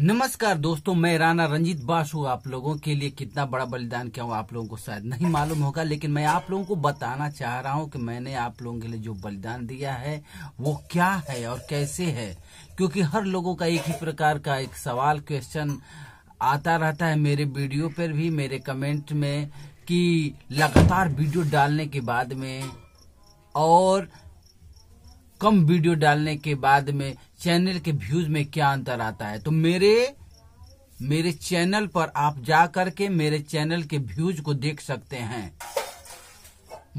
नमस्कार दोस्तों मैं राणा रंजीत बासु आप लोगों के लिए कितना बड़ा बलिदान क्या हूँ आप लोगों को शायद नहीं मालूम होगा लेकिन मैं आप लोगों को बताना चाह रहा हूँ कि मैंने आप लोगों के लिए जो बलिदान दिया है वो क्या है और कैसे है क्योंकि हर लोगों का एक ही प्रकार का एक सवाल क्वेश्चन आता रहता है मेरे वीडियो पर भी मेरे कमेंट में कि लगातार वीडियो डालने के बाद में और कम वीडियो डालने के बाद में चैनल के व्यूज में क्या अंतर आता है तो मेरे मेरे चैनल पर आप जा करके मेरे चैनल के व्यूज को देख सकते हैं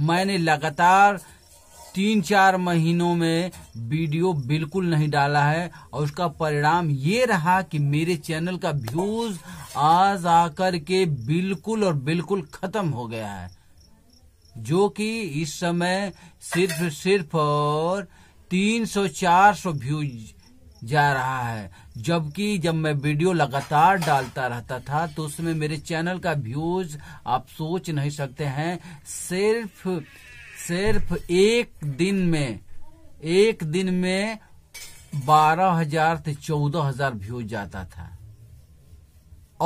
मैंने लगातार तीन चार महीनों में वीडियो बिल्कुल नहीं डाला है और उसका परिणाम ये रहा कि मेरे चैनल का व्यूज आज आकर के बिल्कुल और बिल्कुल खत्म हो गया है जो कि इस समय सिर्फ सिर्फ और 300-400 व्यूज जा रहा है जबकि जब मैं वीडियो लगातार डालता रहता था तो उसमें मेरे चैनल का व्यूज आप सोच नहीं सकते हैं सिर्फ सिर्फ एक दिन में एक दिन में बारह हजार से चौदह हजार व्यूज जाता था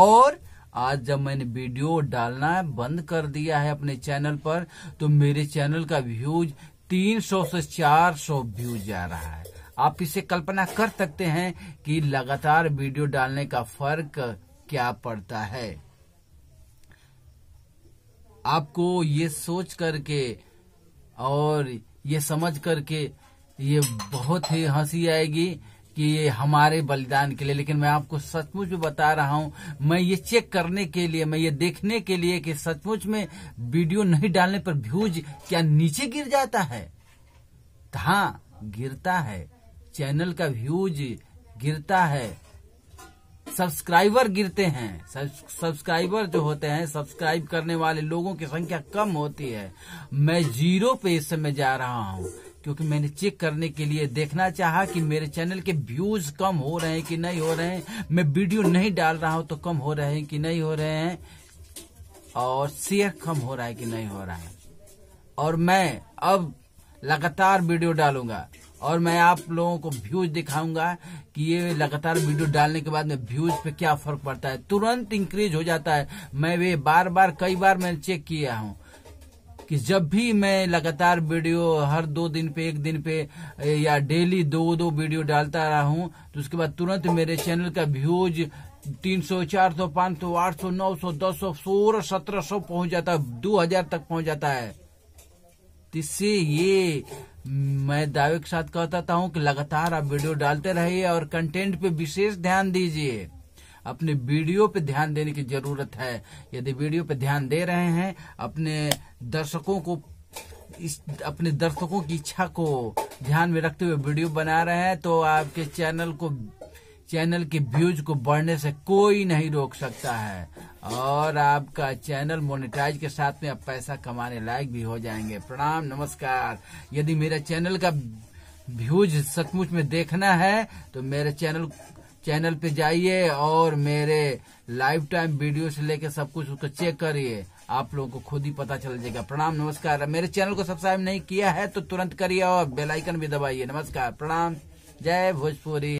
और आज जब मैंने वीडियो डालना बंद कर दिया है अपने चैनल पर तो मेरे चैनल का व्यूज 300 से 400 व्यू जा रहा है आप इसे कल्पना कर सकते हैं कि लगातार वीडियो डालने का फर्क क्या पड़ता है आपको ये सोच करके और ये समझ करके ये बहुत ही हंसी आएगी कि हमारे बलिदान के लिए लेकिन मैं आपको सचमुच में बता रहा हूं मैं ये चेक करने के लिए मैं ये देखने के लिए कि सचमुच में वीडियो नहीं डालने पर व्यूज क्या नीचे गिर जाता है हाँ गिरता है चैनल का व्यूज गिरता है सब्सक्राइबर गिरते हैं सब्सक्राइबर जो होते हैं सब्सक्राइब करने वाले लोगों की संख्या कम होती है मैं जीरो पे इस समय जा रहा हूँ क्योंकि मैंने चेक करने के लिए देखना चाहा कि मेरे चैनल के व्यूज कम हो रहे हैं कि नहीं हो रहे हैं मैं वीडियो नहीं डाल रहा हूं तो कम हो रहे हैं कि नहीं हो रहे हैं और शेयर कम हो रहा है कि नहीं हो रहा है और मैं अब लगातार वीडियो डालूंगा और मैं आप लोगों को व्यूज दिखाऊंगा कि ये लगातार वीडियो डालने के बाद में व्यूज पे क्या फर्क पड़ता है तुरंत इंक्रीज हो जाता है मैं वे बार बार कई बार मैंने चेक किया हूँ कि जब भी मैं लगातार वीडियो हर दो दिन पे एक दिन पे या डेली दो दो वीडियो डालता रहा हूँ तो उसके बाद तुरंत मेरे चैनल का व्यूज तीन सौ चार सौ पांच सौ आठ सौ नौ सौ दस सौ सोलह सत्रह सौ पहुंच जाता है दो हजार तक पहुंच जाता है तो इससे ये मैं दावे के साथ कहता हूँ कि लगातार आप वीडियो डालते रहिए और कंटेंट पे विशेष ध्यान दीजिए अपने वीडियो पे ध्यान देने की जरूरत है यदि वीडियो पे ध्यान दे रहे हैं अपने दर्शकों को इस अपने दर्शकों की इच्छा को ध्यान में रखते हुए वीडियो बना रहे हैं तो आपके चैनल को चैनल के व्यूज को बढ़ने से कोई नहीं रोक सकता है और आपका चैनल मोनेटाइज के साथ में आप पैसा कमाने लायक भी हो जाएंगे प्रणाम नमस्कार यदि मेरा चैनल का व्यूज सचमुच में देखना है तो मेरे चैनल चैनल पे जाइए और मेरे लाइव टाइम वीडियो से लेकर सब कुछ उसको चेक करिए आप लोगों को खुद ही पता चल जाएगा प्रणाम नमस्कार मेरे चैनल को सब्सक्राइब नहीं किया है तो तुरंत करिए और बेलाइकन भी दबाइए नमस्कार प्रणाम जय भोजपुरी